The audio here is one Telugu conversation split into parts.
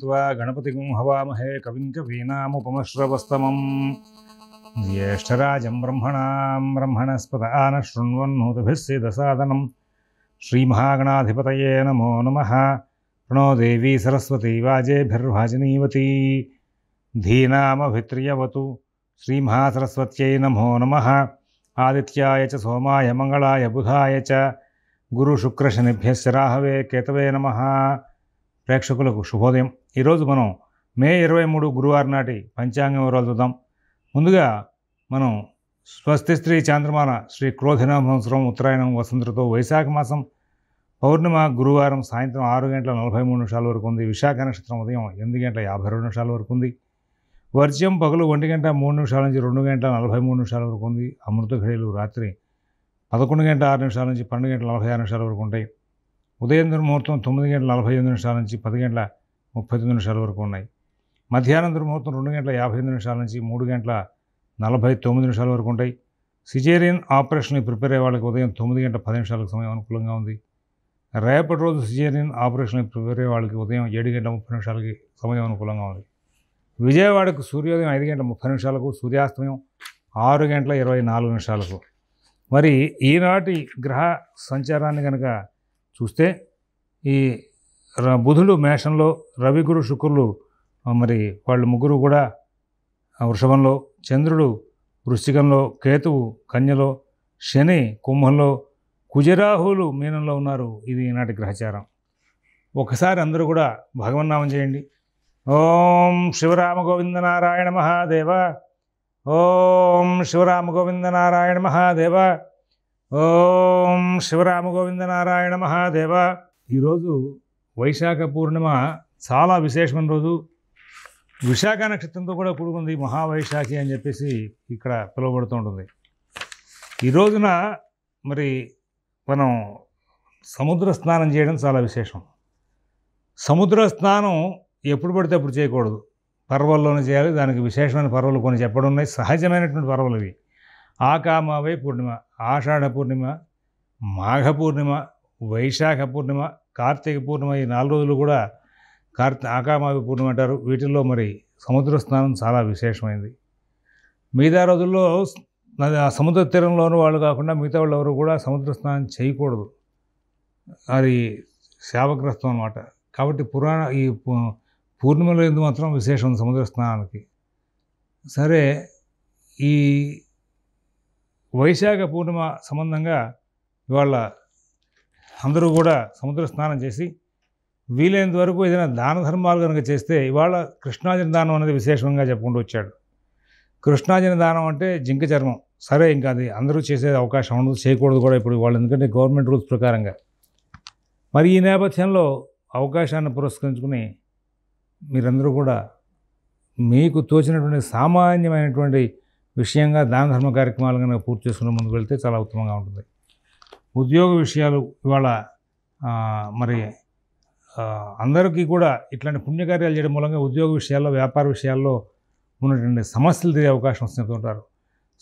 त्वा गणपतिगुं हवामहे कविं कवीनामुपमश्रवस्तमम् ज्येष्ठराजं ब्रह्मणां ब्रह्मणस्पत आनः श्रीमहागणाधिपतये नमो नमः प्रणो देवी सरस्वती वाजेभिर्वाजिनीवती धीनामभित्र्यवतु श्रीमहासरस्वत्यै नमो नमः आदित्याय च सोमाय मङ्गलाय बुधाय च गुरुशुक्रशनिभ्यश्च राहवे केतवे नमः ప్రేక్షకులకు శుభోదయం ఈరోజు మనం మే ఇరవై మూడు గురువారం నాటి పంచాంగం వివరాలు చూద్దాం ముందుగా మనం స్వస్తి స్త్రీ చాంద్రమాన శ్రీ క్రోధిన సంవత్సరం ఉత్తరాయణం వసంతతో వైశాఖ మాసం పౌర్ణిమ గురువారం సాయంత్రం ఆరు గంటల నలభై మూడు నిమిషాల వరకు ఉంది విశాఖ నక్షత్రం ఉదయం ఎనిమిది గంటల యాభై రెండు నిమిషాల వరకు ఉంది వర్జ్యం పగలు ఒంటి గంట మూడు నిమిషాల నుంచి రెండు గంటల నలభై మూడు నిమిషాల వరకు ఉంది అమృత ఘడియలు రాత్రి పదకొండు గంటల ఆరు నిమిషాల నుంచి పన్నెండు గంటల నలభై ఆరు నిమిషాల వరకు ఉంటాయి ఉదయం ముహూర్తం తొమ్మిది గంటల నలభై ఎనిమిది నిమిషాల నుంచి పది గంటల ముప్పై తొమ్మిది నిమిషాల వరకు ఉన్నాయి మధ్యాహ్నం దుర్ముహూర్తం రెండు గంటల యాభై ఎనిమిది నిమిషాల నుంచి మూడు గంటల నలభై తొమ్మిది నిమిషాల వరకు ఉంటాయి సిజేరియన్ ఆపరేషన్కి ప్రిపేర్ అయ్యే వాళ్ళకి ఉదయం తొమ్మిది గంటల పది నిమిషాలకు సమయం అనుకూలంగా ఉంది రేపటి రోజు సిజేరియన్ ఆపరేషన్ ప్రిపేర్ అయ్యే వాళ్ళకి ఉదయం ఏడు గంటల ముప్పై నిమిషాలకి సమయం అనుకూలంగా ఉంది విజయవాడకు సూర్యోదయం ఐదు గంటల ముప్పై నిమిషాలకు సూర్యాస్తమయం ఆరు గంటల ఇరవై నాలుగు నిమిషాలకు మరి ఈనాటి గ్రహ సంచారాన్ని కనుక చూస్తే ఈ బుధుడు మేషంలో రవి గురు శుక్రులు మరి వాళ్ళు ముగ్గురు కూడా వృషభంలో చంద్రుడు వృశ్చికంలో కేతువు కన్యలో శని కుంభంలో కుజరాహులు మీనంలో ఉన్నారు ఇది ఈనాటి గ్రహచారం ఒకసారి అందరూ కూడా భగవన్నామం చేయండి ఓం శివరామ గోవింద నారాయణ మహాదేవ ఓం శివరామ గోవింద నారాయణ మహాదేవ ఓం శివరామ గోవింద నారాయణ మహాదేవ ఈరోజు వైశాఖ పూర్ణిమ చాలా విశేషమైన రోజు విశాఖ నక్షత్రంతో కూడా కూడుకుంది మహావైశాఖి అని చెప్పేసి ఇక్కడ పిలువబడుతూ ఉంటుంది ఈ రోజున మరి మనం సముద్ర స్నానం చేయడం చాలా విశేషం సముద్ర స్నానం ఎప్పుడు పడితే అప్పుడు చేయకూడదు పర్వల్లోనే చేయాలి దానికి విశేషమైన పర్వాలు కొన్ని చెప్పడం ఉన్నాయి సహజమైనటువంటి పర్వలు ఇవి ఆకామావై పూర్ణిమ ఆషాఢ పూర్ణిమ మాఘ పూర్ణిమ వైశాఖ పూర్ణిమ కార్తీక పూర్ణిమ ఈ నాలుగు రోజులు కూడా కార్తి ఆకామావి పూర్ణిమ అంటారు వీటిల్లో మరి సముద్ర స్నానం చాలా విశేషమైంది మిగతా రోజుల్లో సముద్ర తీరంలోని వాళ్ళు కాకుండా మిగతా వాళ్ళు ఎవరు కూడా సముద్ర స్నానం చేయకూడదు అది శావగ్రస్తం అనమాట కాబట్టి పురాణ ఈ పూర్ణిమలో ఎందుకు మాత్రం విశేషం సముద్ర స్నానానికి సరే ఈ వైశాఖ పూర్ణిమ సంబంధంగా ఇవాళ అందరూ కూడా సముద్ర స్నానం చేసి వీలైనంత వరకు ఏదైనా దాన ధర్మాలు కనుక చేస్తే ఇవాళ కృష్ణాజన దానం అనేది విశేషంగా చెప్పుకుంటూ వచ్చాడు కృష్ణాజన దానం అంటే జింక చర్మం సరే ఇంకా అది అందరూ చేసే అవకాశం ఉండదు చేయకూడదు కూడా ఇప్పుడు వాళ్ళు ఎందుకంటే గవర్నమెంట్ రూల్స్ ప్రకారంగా మరి ఈ నేపథ్యంలో అవకాశాన్ని పురస్కరించుకుని మీరందరూ కూడా మీకు తోచినటువంటి సామాన్యమైనటువంటి విషయంగా దాన ధర్మ కార్యక్రమాలు కనుక పూర్తి చేసుకునే ముందుకు వెళ్తే చాలా ఉత్తమంగా ఉంటుంది ఉద్యోగ విషయాలు ఇవాళ మరి అందరికీ కూడా ఇట్లాంటి పుణ్యకార్యాలు చేయడం మూలంగా ఉద్యోగ విషయాల్లో వ్యాపార విషయాల్లో ఉన్నటువంటి సమస్యలు తిరిగే అవకాశం ఉంటారు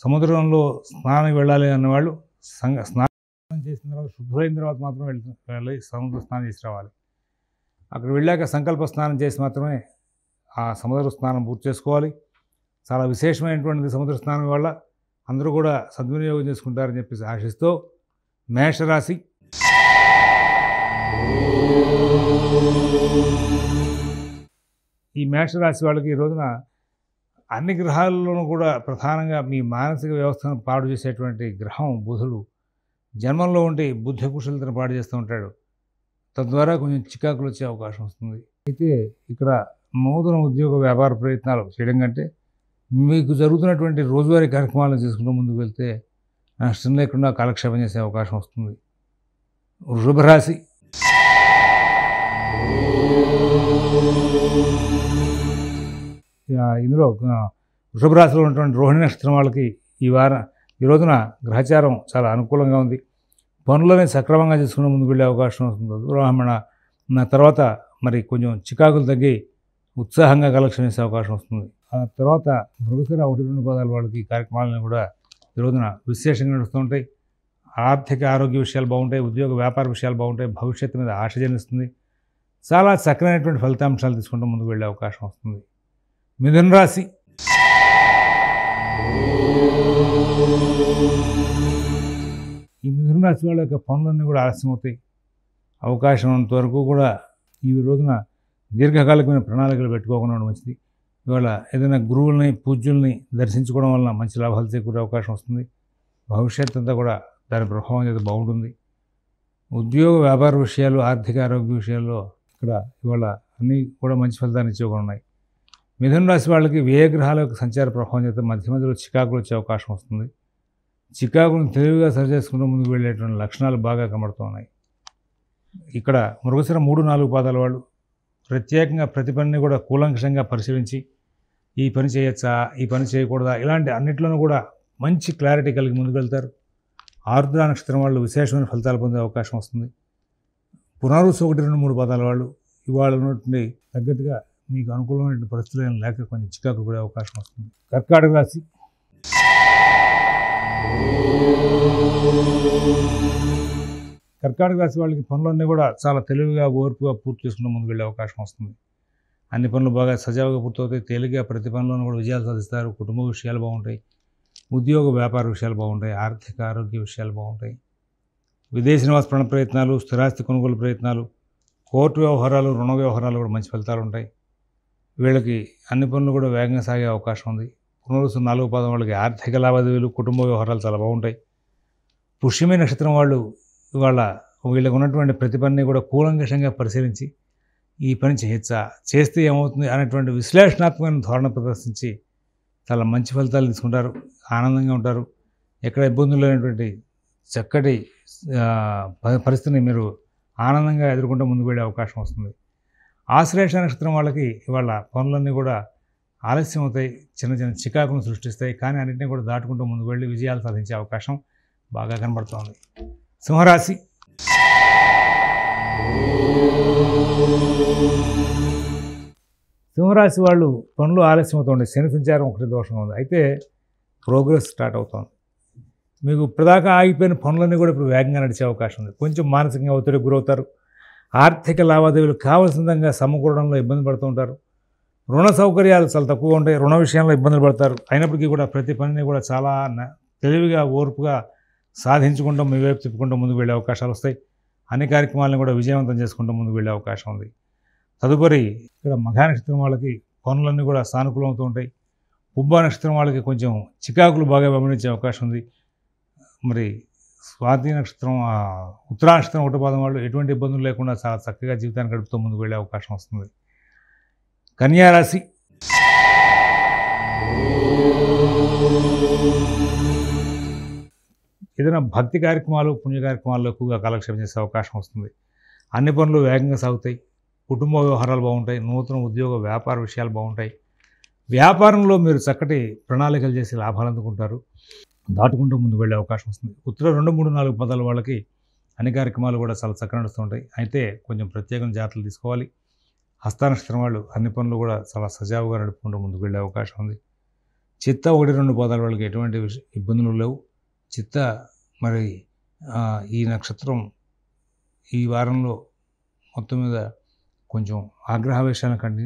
సముద్రంలో స్నానం వెళ్ళాలి అన్నవాళ్ళు సంఘ స్నానం చేసిన తర్వాత శుద్ధులైన తర్వాత మాత్రమే వెళ్తు వెళ్ళి సముద్ర స్నానం చేసి రావాలి అక్కడ వెళ్ళాక సంకల్ప స్నానం చేసి మాత్రమే ఆ సముద్ర స్నానం పూర్తి చేసుకోవాలి చాలా విశేషమైనటువంటి సముద్ర స్నానం వల్ల అందరూ కూడా సద్వినియోగం చేసుకుంటారని చెప్పేసి ఆశిస్తూ మేషరాశి ఈ మేషరాశి వాళ్ళకి ఈ రోజున అన్ని గ్రహాల్లోనూ కూడా ప్రధానంగా మీ మానసిక వ్యవస్థను పాడు చేసేటువంటి గ్రహం బుధుడు జన్మంలో ఉండి బుద్ధి కుశలతను పాడు చేస్తూ ఉంటాడు తద్వారా కొంచెం చికాకులు వచ్చే అవకాశం వస్తుంది అయితే ఇక్కడ నూతన ఉద్యోగ వ్యాపార ప్రయత్నాలు చేయడం కంటే మీకు జరుగుతున్నటువంటి రోజువారీ కార్యక్రమాలను చేసుకుంటూ ముందుకు వెళ్తే నష్టం లేకుండా కాలక్షేపం చేసే అవకాశం వస్తుంది వృషభరాశి ఇందులో వృషభరాశిలో ఉన్నటువంటి రోహిణి నక్షత్రం వాళ్ళకి ఈ వారం ఈ రోజున గ్రహచారం చాలా అనుకూలంగా ఉంది పనులని సక్రమంగా చేసుకునే ముందుకు వెళ్ళే అవకాశం వస్తుంది బ్రాహ్మణ నా తర్వాత మరి కొంచెం చికాకులు తగ్గి ఉత్సాహంగా కలక్షణ చేసే అవకాశం వస్తుంది ఆ తర్వాత ప్రభుత్వ ఒకటి రెండు పదాల వాళ్ళకి కార్యక్రమాలను కూడా ఈ రోజున విశేషంగా నడుస్తుంటాయి ఆర్థిక ఆరోగ్య విషయాలు బాగుంటాయి ఉద్యోగ వ్యాపార విషయాలు బాగుంటాయి భవిష్యత్తు మీద ఆశ జనిస్తుంది చాలా చక్కనైనటువంటి ఫలితాంశాలు తీసుకుంటూ ముందుకు వెళ్ళే అవకాశం వస్తుంది మిథున రాశి ఈ మిథున రాశి వాళ్ళ యొక్క పనులన్నీ కూడా ఆలస్యమవుతాయి అవకాశం ఉన్నంత వరకు కూడా ఈ రోజున దీర్ఘకాలికమైన ప్రణాళికలు పెట్టుకోకుండా మంచిది ఇవాళ ఏదైనా గురువుల్ని పూజ్యుల్ని దర్శించుకోవడం వలన మంచి లాభాలు చేకూరే అవకాశం వస్తుంది భవిష్యత్ అంతా కూడా దాని ప్రభావం చేత బాగుంటుంది ఉద్యోగ వ్యాపార విషయాలు ఆర్థిక ఆరోగ్య విషయాల్లో ఇక్కడ ఇవాళ అన్నీ కూడా మంచి ఫలితాన్ని ఇచ్చేవి ఉన్నాయి మిథున రాశి వాళ్ళకి వ్యయగ్రహాల యొక్క సంచార ప్రభావం చేత మధ్య మధ్యలో చికాకులు వచ్చే అవకాశం వస్తుంది చికాకును తెలివిగా సరిచేసుకుంటూ ముందుకు వెళ్ళేటువంటి లక్షణాలు బాగా కనబడుతున్నాయి ఇక్కడ మృగశిర మూడు నాలుగు పాదాల వాళ్ళు ప్రత్యేకంగా ప్రతి పనిని కూడా కూలంకషంగా పరిశీలించి ఈ పని చేయొచ్చా ఈ పని చేయకూడదా ఇలాంటి అన్నిట్లోనూ కూడా మంచి క్లారిటీ కలిగి ముందుకెళ్తారు ఆరుద్ర నక్షత్రం వాళ్ళు విశేషమైన ఫలితాలు పొందే అవకాశం వస్తుంది పునరుసు ఒకటి రెండు మూడు పదాల వాళ్ళు ఇవాళ ఉన్నటువంటి తగ్గట్టుగా మీకు అనుకూలమైన పరిస్థితులు లేక కొంచెం చికాకు పడే అవకాశం వస్తుంది కర్కాటక రాశి కర్కాటక రాశి వాళ్ళకి పనులన్నీ కూడా చాలా తెలివిగా ఓర్పుగా పూర్తి చేసుకుంటూ ముందుకు వెళ్ళే అవకాశం వస్తుంది అన్ని పనులు బాగా సజావుగా పూర్తవుతాయి తేలిగ్గా ప్రతి పనిలోనూ కూడా విజయాలు సాధిస్తారు కుటుంబ విషయాలు బాగుంటాయి ఉద్యోగ వ్యాపార విషయాలు బాగుంటాయి ఆర్థిక ఆరోగ్య విషయాలు బాగుంటాయి విదేశ నివాస ప్రయత్నాలు స్థిరాస్తి కొనుగోలు ప్రయత్నాలు కోర్టు వ్యవహారాలు రుణ వ్యవహారాలు కూడా మంచి ఫలితాలు ఉంటాయి వీళ్ళకి అన్ని పనులు కూడా వేగంగా సాగే అవకాశం ఉంది పునరుసు నాలుగు పాదం వాళ్ళకి ఆర్థిక లావాదేవీలు కుటుంబ వ్యవహారాలు చాలా బాగుంటాయి పుష్యమే నక్షత్రం వాళ్ళు వాళ్ళ వీళ్ళకు ఉన్నటువంటి ప్రతి పనిని కూడా కూలంకషంగా పరిశీలించి ఈ పని చేయొచ్చా చేస్తే ఏమవుతుంది అనేటువంటి విశ్లేషణాత్మకమైన ధోరణ ప్రదర్శించి చాలా మంచి ఫలితాలు తీసుకుంటారు ఆనందంగా ఉంటారు ఎక్కడ ఇబ్బందులు లేనటువంటి చక్కటి పరిస్థితిని మీరు ఆనందంగా ఎదుర్కొంటూ ముందుకు వెళ్ళే అవకాశం వస్తుంది ఆశ్లేష నక్షత్రం వాళ్ళకి ఇవాళ పనులన్నీ కూడా ఆలస్యం అవుతాయి చిన్న చిన్న చికాకును సృష్టిస్తాయి కానీ అన్నింటినీ కూడా దాటుకుంటూ ముందుకు వెళ్ళి విజయాలు సాధించే అవకాశం బాగా కనబడుతోంది సింహరాశి సింహరాశి వాళ్ళు పనులు ఆలస్యం అవుతుంది శని సంచారం ఒకటి దోషం ఉంది అయితే ప్రోగ్రెస్ స్టార్ట్ అవుతుంది మీకు ప్రధాక ఆగిపోయిన పనులన్నీ కూడా ఇప్పుడు వేగంగా నడిచే అవకాశం ఉంది కొంచెం మానసికంగా ఒత్తిడికి గురవుతారు ఆర్థిక లావాదేవీలు కావాల్సిన విధంగా సమకూరడంలో ఇబ్బంది ఉంటారు రుణ సౌకర్యాలు చాలా తక్కువ ఉంటాయి రుణ విషయంలో ఇబ్బందులు పడతారు అయినప్పటికీ కూడా ప్రతి పనిని కూడా చాలా తెలివిగా ఓర్పుగా సాధించుకుంటూ మీ వైపు తిప్పుకుంటూ ముందుకు వెళ్ళే అవకాశాలు వస్తాయి అన్ని కార్యక్రమాలను కూడా విజయవంతం చేసుకుంటూ ముందుకు వెళ్ళే అవకాశం ఉంది తదుపరి ఇక్కడ మఘా నక్షత్రం వాళ్ళకి పనులన్నీ కూడా సానుకూలం అవుతూ ఉంటాయి ఉబ్బా నక్షత్రం వాళ్ళకి కొంచెం చికాకులు బాగా వెంబడించే అవకాశం ఉంది మరి స్వాతి నక్షత్రం ఉత్తరా నక్షత్రం ఒకటో పాదం వాళ్ళు ఎటువంటి ఇబ్బందులు లేకుండా చాలా చక్కగా జీవితాన్ని గడుపుతూ ముందుకు వెళ్ళే అవకాశం వస్తుంది కన్యారాశి ఏదైనా భక్తి కార్యక్రమాలు పుణ్య కార్యక్రమాల్లో ఎక్కువగా కాలక్షేపం చేసే అవకాశం వస్తుంది అన్ని పనులు వేగంగా సాగుతాయి కుటుంబ వ్యవహారాలు బాగుంటాయి నూతన ఉద్యోగ వ్యాపార విషయాలు బాగుంటాయి వ్యాపారంలో మీరు చక్కటి ప్రణాళికలు చేసి లాభాలు అందుకుంటారు దాటుకుంటూ ముందు వెళ్ళే అవకాశం వస్తుంది ఉత్తర రెండు మూడు నాలుగు పదాల వాళ్ళకి అన్ని కార్యక్రమాలు కూడా చాలా చక్కగా నడుస్తుంటాయి అయితే కొంచెం ప్రత్యేకం జాగ్రత్తలు తీసుకోవాలి హస్తానక్షత్రం వాళ్ళు అన్ని పనులు కూడా చాలా సజావుగా నడుపుకుంటూ ముందుకు వెళ్ళే అవకాశం ఉంది చిత్త ఒకటి రెండు పదాల వాళ్ళకి ఎటువంటి ఇబ్బందులు లేవు చిత్త మరి ఈ నక్షత్రం ఈ వారంలో మొత్తం మీద కొంచెం ఆగ్రహావేశాలను కంటి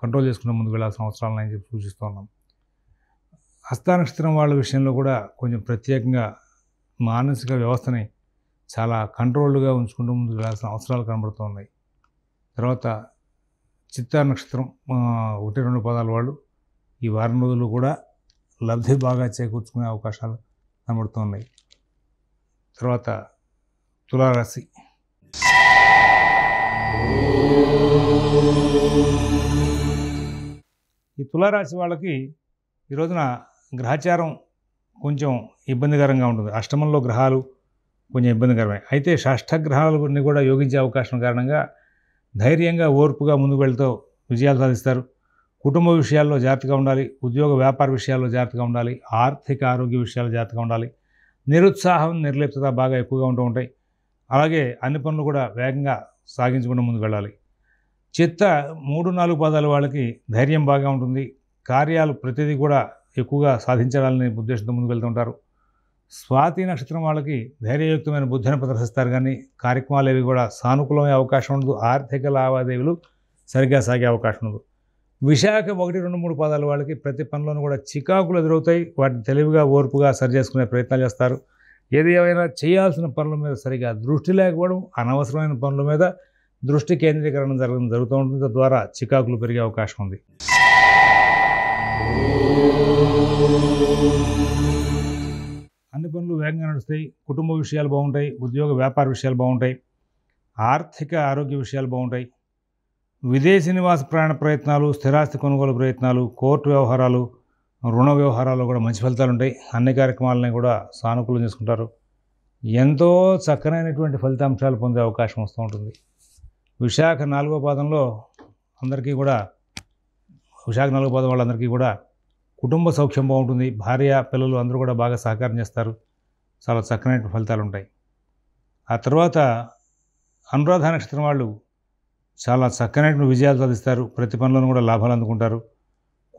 కంట్రోల్ చేసుకున్న ముందుకు వెళ్ళాల్సిన అవసరాలను అని చెప్పి సూచిస్తున్నాం హస్తానక్షత్రం వాళ్ళ విషయంలో కూడా కొంచెం ప్రత్యేకంగా మానసిక వ్యవస్థని చాలా కంట్రోల్డ్గా ఉంచుకుంటూ ముందుకు వెళ్ళాల్సిన అవసరాలు కనబడుతున్నాయి తర్వాత చిత్త నక్షత్రం ఒకటి రెండు పదాల వాళ్ళు ఈ వారం రోజులు కూడా లబ్ధి బాగా చేకూర్చుకునే అవకాశాలు కనబడుతున్నాయి తర్వాత తులారాశి ఈ తులారాశి వాళ్ళకి ఈ రోజున గ్రహచారం కొంచెం ఇబ్బందికరంగా ఉంటుంది అష్టమంలో గ్రహాలు కొంచెం ఇబ్బందికరమే అయితే షష్ఠగ్రహాలని కూడా యోగించే అవకాశం కారణంగా ధైర్యంగా ఓర్పుగా ముందుకు వెళ్తూ విజయాలు సాధిస్తారు కుటుంబ విషయాల్లో జాగ్రత్తగా ఉండాలి ఉద్యోగ వ్యాపార విషయాల్లో జాగ్రత్తగా ఉండాలి ఆర్థిక ఆరోగ్య విషయాల్లో జాగ్రత్తగా ఉండాలి నిరుత్సాహం నిర్లిప్త బాగా ఎక్కువగా ఉంటూ ఉంటాయి అలాగే అన్ని పనులు కూడా వేగంగా సాగించకుండా ముందుకు వెళ్ళాలి చెత్త మూడు నాలుగు పాదాల వాళ్ళకి ధైర్యం బాగా ఉంటుంది కార్యాలు ప్రతిదీ కూడా ఎక్కువగా సాధించాలని ఉద్దేశంతో ముందుకు వెళ్తుంటారు స్వాతి నక్షత్రం వాళ్ళకి ధైర్యయుక్తమైన బుద్ధిని ప్రదర్శిస్తారు కానీ కార్యక్రమాలు ఏవి కూడా సానుకూలమైన అవకాశం ఉండదు ఆర్థిక లావాదేవీలు సరిగ్గా సాగే అవకాశం ఉండదు విశాఖ ఒకటి రెండు మూడు పాదాల వాళ్ళకి ప్రతి పనిలోనూ కూడా చికాకులు ఎదురవుతాయి వాటిని తెలివిగా ఓర్పుగా సరిచేసుకునే ప్రయత్నాలు చేస్తారు ఏది ఏమైనా చేయాల్సిన పనుల మీద సరిగా దృష్టి లేకపోవడం అనవసరమైన పనుల మీద దృష్టి కేంద్రీకరణ జరగడం జరుగుతూ ఉంటుంది తద్వారా చికాకులు పెరిగే అవకాశం ఉంది అన్ని పనులు వేగంగా నడుస్తాయి కుటుంబ విషయాలు బాగుంటాయి ఉద్యోగ వ్యాపార విషయాలు బాగుంటాయి ఆర్థిక ఆరోగ్య విషయాలు బాగుంటాయి విదేశీ నివాస ప్రయాణ ప్రయత్నాలు స్థిరాస్తి కొనుగోలు ప్రయత్నాలు కోర్టు వ్యవహారాలు రుణ వ్యవహారాల్లో కూడా మంచి ఫలితాలు ఉంటాయి అన్ని కార్యక్రమాలని కూడా సానుకూలం చేసుకుంటారు ఎంతో చక్కనైనటువంటి ఫలితాంశాలు పొందే అవకాశం వస్తూ ఉంటుంది విశాఖ నాలుగో పాదంలో అందరికీ కూడా విశాఖ నాలుగో పాదం వాళ్ళందరికీ కూడా కుటుంబ సౌఖ్యం బాగుంటుంది భార్య పిల్లలు అందరూ కూడా బాగా సహకారం చేస్తారు చాలా చక్కనైన ఫలితాలు ఉంటాయి ఆ తర్వాత అనురాధ నక్షత్రం వాళ్ళు చాలా చక్కనైన విజయాలు సాధిస్తారు ప్రతి పనులను కూడా లాభాలు అందుకుంటారు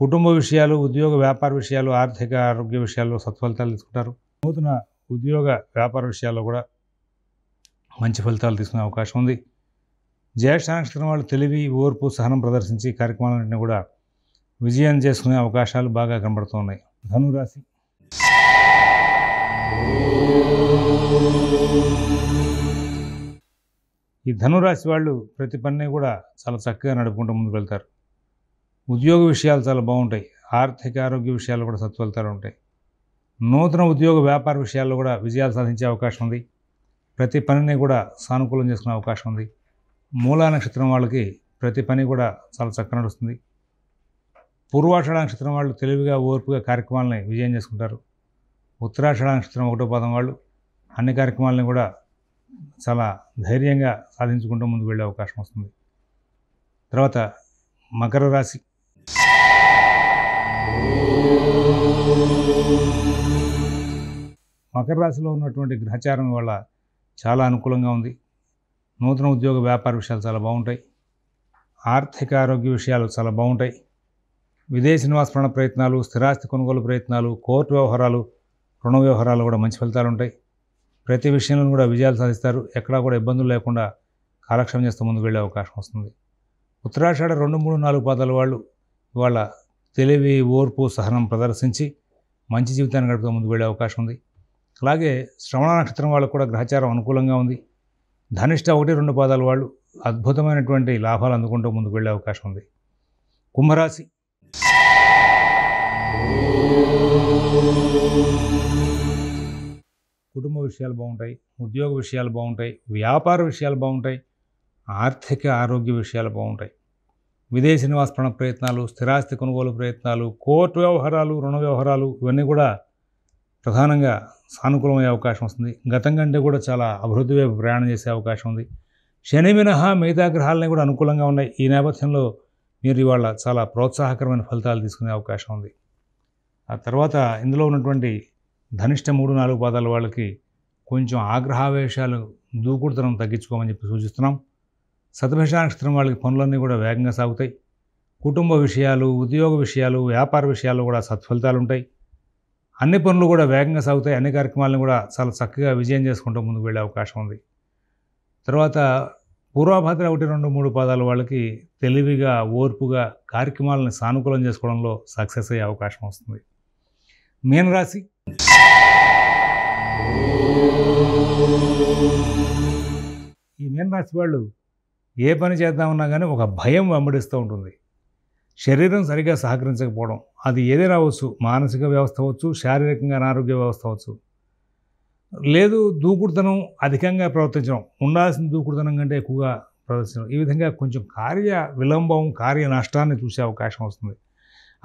కుటుంబ విషయాలు ఉద్యోగ వ్యాపార విషయాలు ఆర్థిక ఆరోగ్య విషయాల్లో సత్ఫలితాలు తీసుకుంటారు నూతన ఉద్యోగ వ్యాపార విషయాల్లో కూడా మంచి ఫలితాలు తీసుకునే అవకాశం ఉంది జ్యేష్ఠ నక్షత్రం వాళ్ళు తెలివి ఓర్పు సహనం ప్రదర్శించి కార్యక్రమాలన్నింటినీ కూడా విజయం చేసుకునే అవకాశాలు బాగా కనబడుతున్నాయి ధనురాశి ఈ ధనురాశి వాళ్ళు ప్రతి పని కూడా చాలా చక్కగా నడుపుకుంటూ ముందుకు వెళ్తారు ఉద్యోగ విషయాలు చాలా బాగుంటాయి ఆర్థిక ఆరోగ్య విషయాలు కూడా సత్వలతాలు ఉంటాయి నూతన ఉద్యోగ వ్యాపార విషయాల్లో కూడా విజయాలు సాధించే అవకాశం ఉంది ప్రతి పనిని కూడా సానుకూలం చేసుకునే అవకాశం ఉంది మూలా నక్షత్రం వాళ్ళకి ప్రతి పని కూడా చాలా చక్కగా నడుస్తుంది పూర్వాషాఢ నక్షత్రం వాళ్ళు తెలివిగా ఓర్పుగా కార్యక్రమాలని విజయం చేసుకుంటారు ఉత్తరాషాఢ నక్షత్రం ఒకటో పాదం వాళ్ళు అన్ని కార్యక్రమాలని కూడా చాలా ధైర్యంగా సాధించుకుంటూ ముందుకు వెళ్ళే అవకాశం వస్తుంది తర్వాత మకర రాశి మకర రాశిలో ఉన్నటువంటి గ్రహచారం వల్ల చాలా అనుకూలంగా ఉంది నూతన ఉద్యోగ వ్యాపార విషయాలు చాలా బాగుంటాయి ఆర్థిక ఆరోగ్య విషయాలు చాలా బాగుంటాయి విదేశీ నివాసపరణ ప్రయత్నాలు స్థిరాస్తి కొనుగోలు ప్రయత్నాలు కోర్టు వ్యవహారాలు రుణ వ్యవహారాలు కూడా మంచి ఫలితాలు ఉంటాయి ప్రతి విషయంలో కూడా విజయాలు సాధిస్తారు ఎక్కడా కూడా ఇబ్బందులు లేకుండా కాలక్షేమం చేస్తూ ముందుకు వెళ్ళే అవకాశం వస్తుంది ఉత్తరాషాఢ రెండు మూడు నాలుగు పాదాల వాళ్ళు ఇవాళ తెలివి ఓర్పు సహనం ప్రదర్శించి మంచి జీవితాన్ని గడుపుతూ ముందుకు వెళ్ళే అవకాశం ఉంది అలాగే శ్రవణ నక్షత్రం వాళ్ళకు కూడా గ్రహచారం అనుకూలంగా ఉంది ధనిష్ట ఒకటి రెండు పాదాలు వాళ్ళు అద్భుతమైనటువంటి లాభాలు అందుకుంటూ ముందుకు వెళ్ళే అవకాశం ఉంది కుంభరాశి కుటుంబ విషయాలు బాగుంటాయి ఉద్యోగ విషయాలు బాగుంటాయి వ్యాపార విషయాలు బాగుంటాయి ఆర్థిక ఆరోగ్య విషయాలు బాగుంటాయి విదేశీ నివాసపణ ప్రయత్నాలు స్థిరాస్తి కొనుగోలు ప్రయత్నాలు కోర్టు వ్యవహారాలు రుణ వ్యవహారాలు ఇవన్నీ కూడా ప్రధానంగా సానుకూలమయ్యే అవకాశం వస్తుంది గతం కంటే కూడా చాలా అభివృద్ధి వైపు ప్రయాణం చేసే అవకాశం ఉంది శని మినహా మిగతా గ్రహాలని కూడా అనుకూలంగా ఉన్నాయి ఈ నేపథ్యంలో మీరు ఇవాళ చాలా ప్రోత్సాహకరమైన ఫలితాలు తీసుకునే అవకాశం ఉంది ఆ తర్వాత ఇందులో ఉన్నటువంటి ధనిష్ట మూడు నాలుగు పాదాల వాళ్ళకి కొంచెం ఆగ్రహావేశాలు దూకుడుతనం తగ్గించుకోమని చెప్పి సూచిస్తున్నాం శతభిష నక్షత్రం వాళ్ళకి పనులన్నీ కూడా వేగంగా సాగుతాయి కుటుంబ విషయాలు ఉద్యోగ విషయాలు వ్యాపార విషయాలు కూడా సత్ఫలితాలు ఉంటాయి అన్ని పనులు కూడా వేగంగా సాగుతాయి అన్ని కార్యక్రమాలను కూడా చాలా చక్కగా విజయం చేసుకుంటూ ముందుకు వెళ్ళే అవకాశం ఉంది తర్వాత పూర్వాభద్ర ఒకటి రెండు మూడు పాదాల వాళ్ళకి తెలివిగా ఓర్పుగా కార్యక్రమాలను సానుకూలం చేసుకోవడంలో సక్సెస్ అయ్యే అవకాశం వస్తుంది మీనరాశి ఈ మీనరాశి వాళ్ళు ఏ పని చేద్దామన్నా కానీ ఒక భయం వెంబడిస్తూ ఉంటుంది శరీరం సరిగా సహకరించకపోవడం అది ఏదైనా అవ్వచ్చు మానసిక వ్యవస్థ అవ్వచ్చు శారీరకంగా అనారోగ్య వ్యవస్థ అవ్వచ్చు లేదు దూకుడుతనం అధికంగా ప్రవర్తించడం ఉండాల్సిన దూకుడుతనం కంటే ఎక్కువగా ప్రవర్తించడం ఈ విధంగా కొంచెం కార్య విలంబం కార్య నష్టాన్ని చూసే అవకాశం వస్తుంది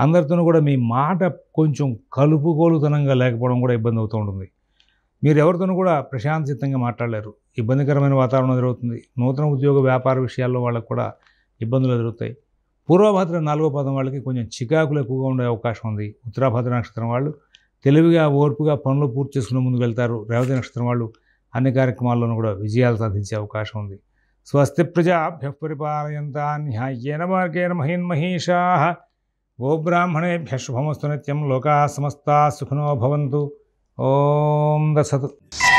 అందరితోనూ కూడా మీ మాట కొంచెం కలుపుకోలుతనంగా లేకపోవడం కూడా ఇబ్బంది అవుతూ ఉంటుంది మీరు ఎవరితోనూ కూడా ప్రశాంతచిత్తంగా మాట్లాడలేరు ఇబ్బందికరమైన వాతావరణం ఎదురవుతుంది నూతన ఉద్యోగ వ్యాపార విషయాల్లో వాళ్ళకు కూడా ఇబ్బందులు ఎదురవుతాయి పూర్వభద్ర నాలుగో పదం వాళ్ళకి కొంచెం చికాకులు ఎక్కువగా ఉండే అవకాశం ఉంది ఉత్తరాభద్ర నక్షత్రం వాళ్ళు తెలివిగా ఓర్పుగా పనులు పూర్తి చేసుకుని ముందుకు వెళ్తారు రేవతి నక్షత్రం వాళ్ళు అన్ని కార్యక్రమాల్లోనూ కూడా విజయాలు సాధించే అవకాశం ఉంది స్వస్తి ప్రజాభ్య పరిపాలయంతాన్యాయేన మార్గేణ మహిన్మహీషా గోబ్రాహ్మణేభ్య శుభమస్తు నిత్యం లోకా సమస్తా సుఖినో భవంతు ఓం దసతు